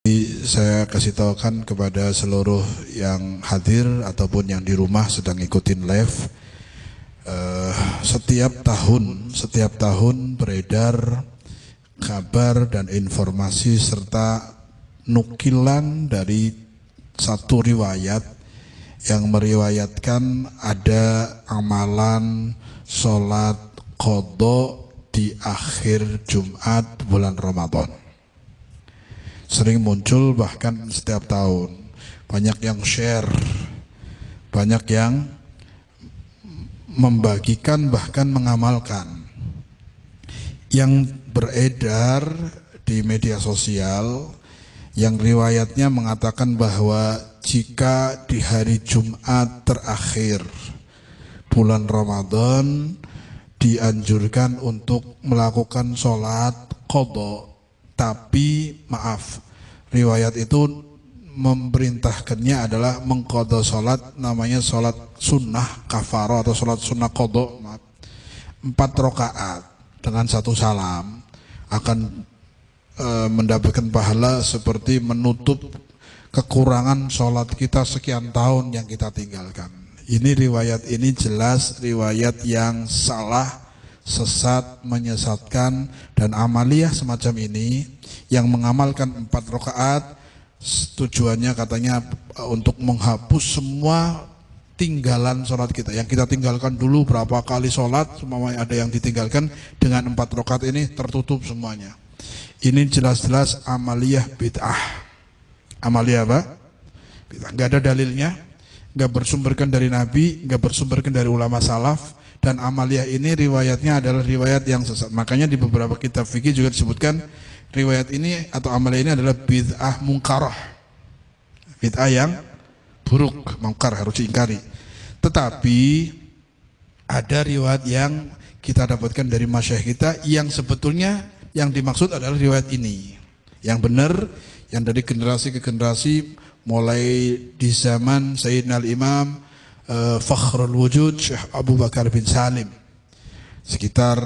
Ini saya kasih tahukan kepada seluruh yang hadir ataupun yang di rumah sedang ikutin live. Uh, setiap tahun, setiap tahun beredar kabar dan informasi serta nukilan dari satu riwayat yang meriwayatkan ada amalan sholat kodok di akhir Jumat bulan Ramadan sering muncul bahkan setiap tahun. Banyak yang share, banyak yang membagikan bahkan mengamalkan. Yang beredar di media sosial yang riwayatnya mengatakan bahwa jika di hari Jumat terakhir bulan Ramadan dianjurkan untuk melakukan sholat kodok tapi maaf riwayat itu memerintahkannya adalah mengkodo sholat namanya sholat sunnah kafaro atau sholat sunnah kodo maaf. empat rokaat dengan satu salam akan e, mendapatkan pahala seperti menutup kekurangan sholat kita sekian tahun yang kita tinggalkan ini riwayat ini jelas riwayat yang salah sesat, menyesatkan dan amaliyah semacam ini yang mengamalkan empat rakaat tujuannya katanya uh, untuk menghapus semua tinggalan sholat kita yang kita tinggalkan dulu berapa kali sholat semua ada yang ditinggalkan dengan empat rakaat ini tertutup semuanya ini jelas-jelas amaliyah bid'ah amaliyah apa? bid'ah, gak ada dalilnya gak bersumberkan dari nabi, gak bersumberkan dari ulama salaf dan amaliyah ini riwayatnya adalah riwayat yang sesat. Makanya di beberapa kitab fikih juga disebutkan riwayat ini atau amaliyah ini adalah bid'ah mungkarah. Bid'ah yang buruk, mungkar harus diingkari. Tetapi ada riwayat yang kita dapatkan dari masyayikh kita yang sebetulnya yang dimaksud adalah riwayat ini. Yang benar yang dari generasi ke generasi mulai di zaman Sayyidina Al-Imam uh, eh, Fakhrul Wujud Syekh Abu Bakar bin Salim sekitar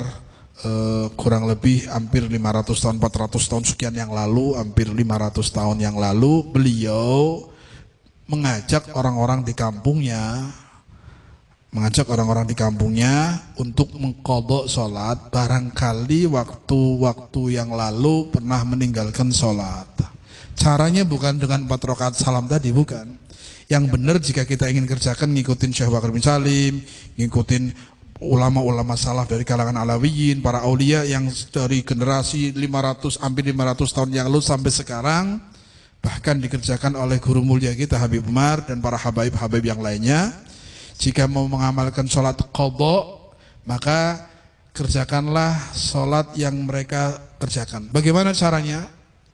eh, kurang lebih hampir 500 tahun 400 tahun sekian yang lalu hampir 500 tahun yang lalu beliau mengajak orang-orang di kampungnya mengajak orang-orang di kampungnya untuk mengkodok sholat barangkali waktu-waktu yang lalu pernah meninggalkan sholat caranya bukan dengan empat salam tadi bukan yang benar jika kita ingin kerjakan ngikutin Syekh Bakar bin Salim, ngikutin ulama-ulama salaf dari kalangan alawiyin, para aulia yang dari generasi 500 hampir 500 tahun yang lalu sampai sekarang bahkan dikerjakan oleh guru mulia kita Habib Umar dan para habaib-habaib yang lainnya. Jika mau mengamalkan sholat qobok, maka kerjakanlah sholat yang mereka kerjakan. Bagaimana caranya?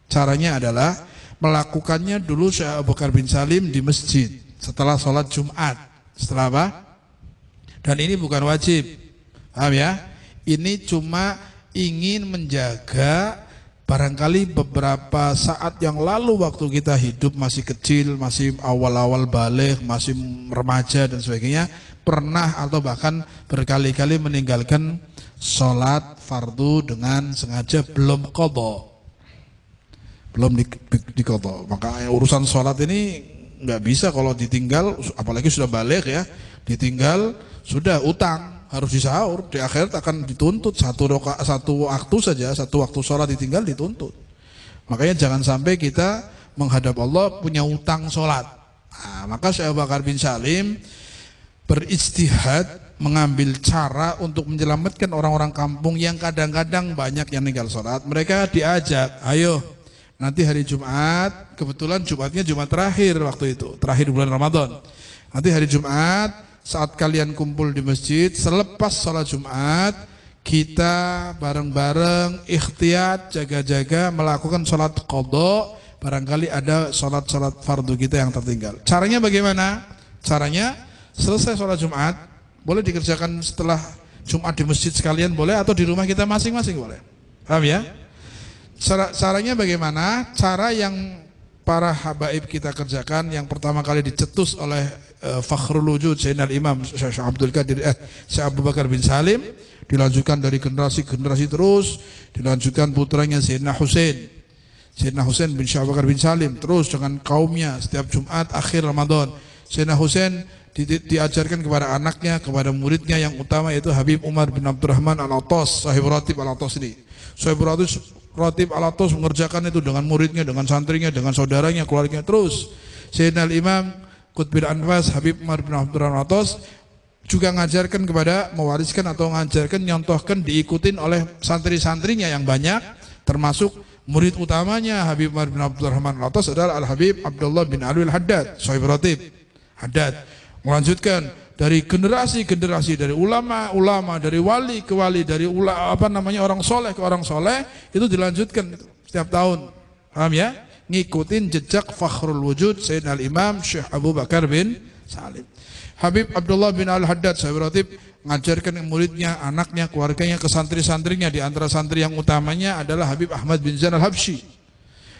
Caranya adalah melakukannya dulu Syekh Abu Bakar bin Salim di masjid setelah sholat Jumat. Setelah apa? Dan ini bukan wajib. Paham ya? Ini cuma ingin menjaga barangkali beberapa saat yang lalu waktu kita hidup masih kecil, masih awal-awal balik, masih remaja dan sebagainya, pernah atau bahkan berkali-kali meninggalkan sholat fardu dengan sengaja belum kodok belum di, di, dikoto. Maka ya, urusan sholat ini nggak bisa kalau ditinggal, apalagi sudah balik ya, ditinggal sudah utang harus disahur di akhirat akan dituntut satu roka, satu waktu saja satu waktu sholat ditinggal dituntut makanya jangan sampai kita menghadap Allah punya utang sholat nah, maka Syekh Bakar bin Salim beristihad mengambil cara untuk menyelamatkan orang-orang kampung yang kadang-kadang banyak yang tinggal sholat mereka diajak ayo Nanti hari Jumat, kebetulan Jumatnya Jumat terakhir waktu itu, terakhir bulan Ramadan. Nanti hari Jumat, saat kalian kumpul di masjid, selepas sholat Jumat, kita bareng-bareng ikhtiat, jaga-jaga, melakukan sholat kodok, barangkali ada sholat-sholat fardu kita yang tertinggal. Caranya bagaimana? Caranya, selesai sholat Jumat, boleh dikerjakan setelah Jumat di masjid sekalian boleh atau di rumah kita masing-masing boleh. Paham ya? Cara, caranya bagaimana? Cara yang para habaib kita kerjakan yang pertama kali dicetus oleh uh, Fakhrul Wujud Zainal Imam Syekh Abdul Qadir eh, Syekh Abu Bakar bin Salim dilanjutkan dari generasi generasi terus dilanjutkan putranya Zainal Hussein Zainal Hussein bin Syekh Abu Bakar bin Salim terus dengan kaumnya setiap Jumat akhir Ramadan Zainal Hussein di, di, diajarkan kepada anaknya, kepada muridnya yang utama yaitu Habib Umar bin Abdurrahman Al-Attas, Sahib Ratib Al-Attas ini. Sahib Ratib Rotib Alatos mengerjakan itu dengan muridnya, dengan santrinya, dengan saudaranya, keluarganya terus. Sayyidina Imam Qutbil Anfas Habib Umar bin Abdurrahman Alatos juga ngajarkan kepada mewariskan atau ngajarkan nyontohkan diikutin oleh santri-santrinya yang banyak termasuk murid utamanya Habib Umar bin Abdurrahman Alatos adalah Al Habib Abdullah bin Alwi Al Haddad, Sohib Rotib Haddad. Melanjutkan dari generasi-generasi dari ulama-ulama dari wali ke wali dari ula, apa namanya orang soleh ke orang soleh itu dilanjutkan setiap tahun paham ya ngikutin jejak fakhrul wujud Sayyid al-Imam Syekh Abu Bakar bin Salim Habib Abdullah bin Al-Haddad sahabatib mengajarkan muridnya, anaknya, keluarganya ke santri-santrinya di antara santri yang utamanya adalah Habib Ahmad bin Zainal habsyi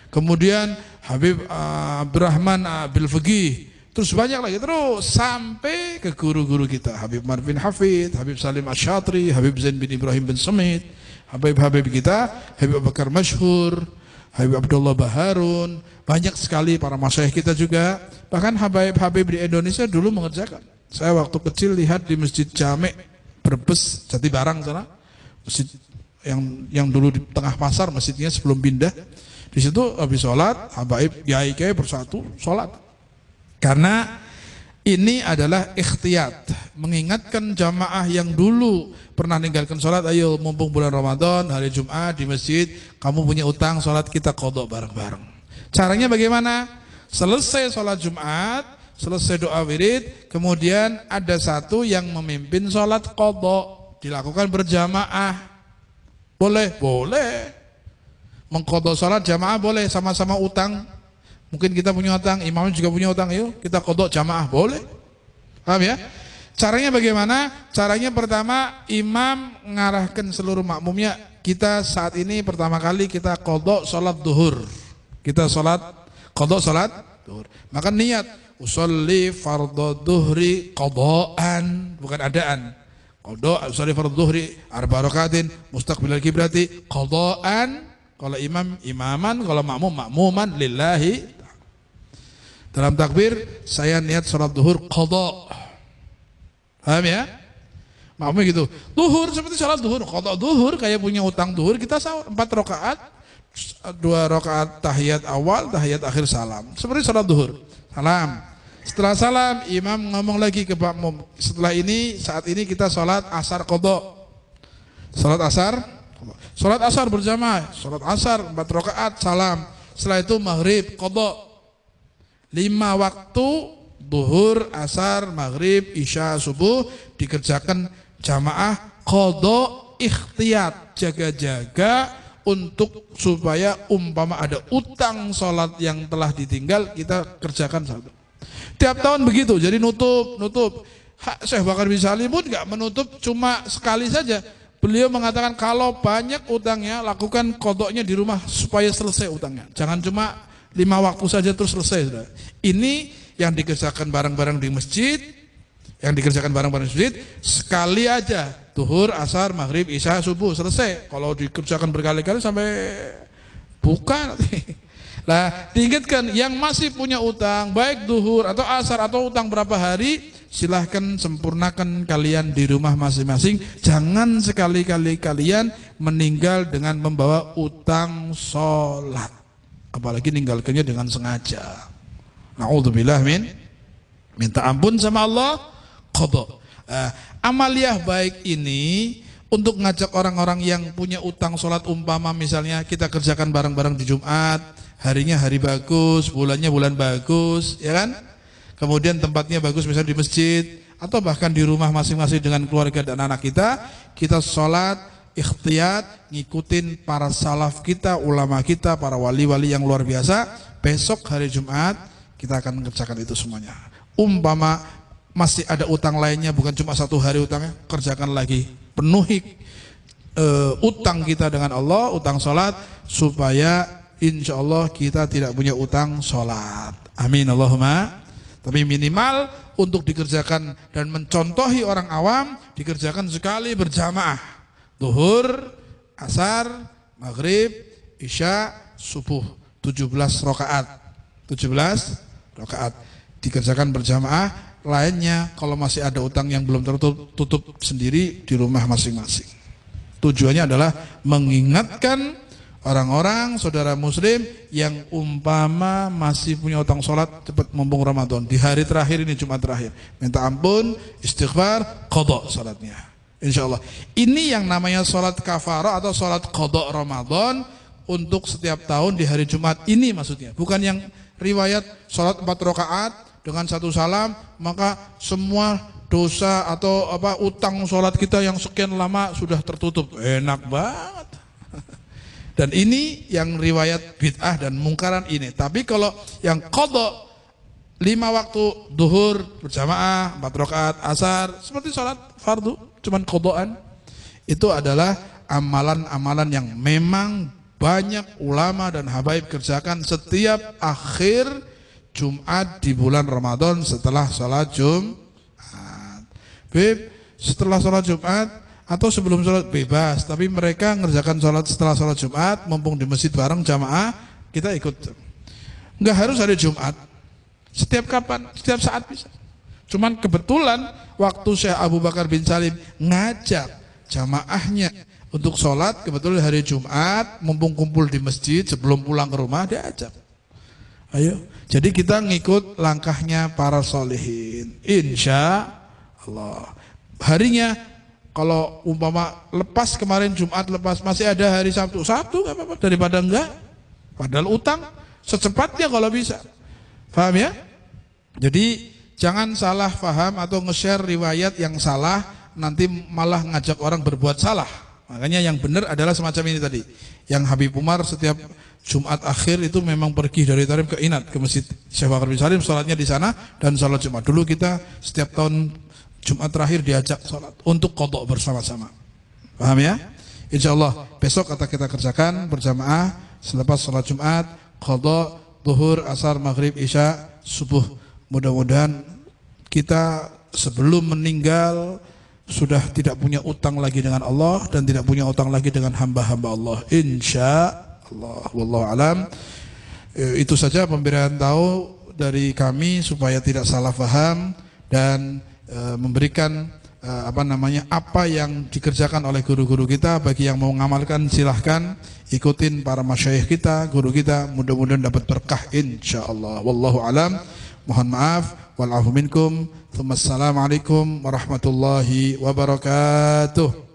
kemudian Habib uh, Abdurrahman uh, Bil Terus banyak lagi terus sampai ke guru-guru kita Habib Marvin Hafid, Habib Salim Asyatri, Habib Zain bin Ibrahim bin Semit, Habib-habib kita, Habib Abu Bakar Masyhur, Habib Abdullah Baharun, banyak sekali para masyayikh kita juga. Bahkan habib-habib di Indonesia dulu mengerjakan. Saya waktu kecil lihat di Masjid Jamek Brebes, Jati Barang sana. Masjid yang yang dulu di tengah pasar masjidnya sebelum pindah. Di situ habis sholat, Habib Yaike bersatu sholat. Karena ini adalah ikhtiyat Mengingatkan jamaah yang dulu pernah meninggalkan sholat Ayo mumpung bulan Ramadan, hari Jumat di masjid Kamu punya utang, sholat kita kodok bareng-bareng Caranya bagaimana? Selesai sholat Jumat, selesai doa wirid Kemudian ada satu yang memimpin sholat kodok Dilakukan berjamaah Boleh? Boleh Mengkodok sholat jamaah boleh sama-sama utang Mungkin kita punya utang, imamnya juga punya utang, yuk kita kodok jamaah, boleh. Paham ya? Caranya bagaimana? Caranya pertama, imam mengarahkan seluruh makmumnya. Kita saat ini pertama kali kita kodok sholat duhur. Kita sholat, kodok sholat duhur. Maka niat, usolli fardhu duhri kodoan, bukan adaan. Kodok, usolli fardhu duhri, arba rokatin mustaqbilal kibrati kodoan. Kalau imam, imaman. Kalau makmum, makmuman lillahi dalam takbir saya niat sholat duhur kodok. Paham ya? Maksudnya gitu. Duhur seperti sholat duhur. Kodok duhur kayak punya utang duhur kita sahur empat rokaat, dua rokaat tahiyat awal, tahiyat akhir salam. Seperti sholat duhur. Salam. Setelah salam imam ngomong lagi ke pak makmum. Setelah ini saat ini kita sholat asar kodok. Sholat asar. Sholat asar berjamaah. Sholat asar empat rokaat salam. Setelah itu maghrib kodok Lima waktu duhur, asar, maghrib, isya, subuh dikerjakan jamaah kodok ikhtiyat jaga-jaga untuk supaya umpama ada utang sholat yang telah ditinggal kita kerjakan satu. Tiap tahun begitu, jadi nutup, nutup. Hak Syekh Bakar Salim pun nggak menutup cuma sekali saja. Beliau mengatakan kalau banyak utangnya lakukan kodoknya di rumah supaya selesai utangnya. Jangan cuma lima waktu saja terus selesai sudah. Ini yang dikerjakan bareng-bareng di masjid, yang dikerjakan bareng-bareng di masjid sekali aja duhur, asar, maghrib, isya, subuh selesai. Kalau dikerjakan berkali-kali sampai buka nanti. Nah, diingatkan yang masih punya utang, baik duhur atau asar atau utang berapa hari, silahkan sempurnakan kalian di rumah masing-masing. Jangan sekali-kali kalian meninggal dengan membawa utang sholat apalagi ninggalkannya dengan sengaja naudzubillah min minta ampun sama Allah qada eh, amaliah baik ini untuk ngajak orang-orang yang punya utang sholat umpama misalnya kita kerjakan bareng-bareng di Jumat harinya hari bagus bulannya bulan bagus ya kan kemudian tempatnya bagus misalnya di masjid atau bahkan di rumah masing-masing dengan keluarga dan anak kita kita sholat ikhtiyat, ngikutin para salaf kita, ulama kita, para wali-wali yang luar biasa. Besok hari Jumat kita akan mengerjakan itu semuanya. Umpama masih ada utang lainnya, bukan cuma satu hari utangnya, kerjakan lagi. Penuhi uh, utang kita dengan Allah, utang sholat, supaya insya Allah kita tidak punya utang sholat. Amin Allahumma. Tapi minimal untuk dikerjakan dan mencontohi orang awam, dikerjakan sekali berjamaah. Duhur, asar, maghrib, isya, subuh. 17 rokaat. 17 rokaat, Dikerjakan berjamaah. Lainnya kalau masih ada utang yang belum tertutup tutup sendiri di rumah masing-masing. Tujuannya adalah mengingatkan orang-orang saudara muslim yang umpama masih punya utang sholat cepat mumpung Ramadan di hari terakhir ini Jumat terakhir minta ampun istighfar kodok sholatnya Insya Allah. Ini yang namanya sholat kafarah atau sholat kodok Ramadan untuk setiap tahun di hari Jumat ini maksudnya. Bukan yang riwayat sholat empat rakaat dengan satu salam maka semua dosa atau apa utang sholat kita yang sekian lama sudah tertutup. Enak banget. Dan ini yang riwayat bid'ah dan mungkaran ini. Tapi kalau yang kodok lima waktu duhur berjamaah, empat rakaat asar, seperti sholat fardu cuman kodoan, itu adalah amalan-amalan yang memang banyak ulama dan habaib kerjakan setiap akhir Jumat di bulan Ramadan setelah sholat Jumat. Beb, setelah sholat Jumat atau sebelum sholat bebas, tapi mereka ngerjakan sholat setelah sholat Jumat, mumpung di masjid bareng jamaah, kita ikut. Enggak harus ada Jumat. Setiap kapan, setiap saat bisa. Cuman kebetulan waktu Syekh Abu Bakar bin Salim ngajak jamaahnya untuk sholat kebetulan hari Jumat mumpung kumpul di masjid sebelum pulang ke rumah dia ajak ayo jadi kita ngikut langkahnya para solehin insya Allah harinya kalau umpama lepas kemarin Jumat lepas masih ada hari Sabtu Sabtu nggak apa-apa daripada enggak padahal utang secepatnya kalau bisa paham ya jadi Jangan salah faham atau nge-share riwayat yang salah, nanti malah ngajak orang berbuat salah. Makanya yang benar adalah semacam ini tadi. Yang Habib Umar setiap Jumat akhir itu memang pergi dari Tarim ke Inat, ke Masjid Syekh Bakar bin Salim, salatnya di sana, dan salat Jumat. Dulu kita setiap tahun Jumat terakhir diajak salat untuk kodok bersama-sama. Paham ya? Insya Allah besok kata kita kerjakan berjamaah selepas salat Jumat, kodok, duhur, asar, maghrib, isya, subuh. Mudah-mudahan kita sebelum meninggal sudah tidak punya utang lagi dengan Allah dan tidak punya utang lagi dengan hamba-hamba Allah. Insya Allah, wallahu alam. E, itu saja pemberian tahu dari kami supaya tidak salah paham dan e, memberikan e, apa namanya apa yang dikerjakan oleh guru-guru kita bagi yang mau mengamalkan silahkan ikutin para masyayikh kita, guru kita mudah-mudahan dapat berkah insya Allah. Wallahu alam. Mohon maaf. Walafu minkum. Assalamualaikum warahmatullahi wabarakatuh.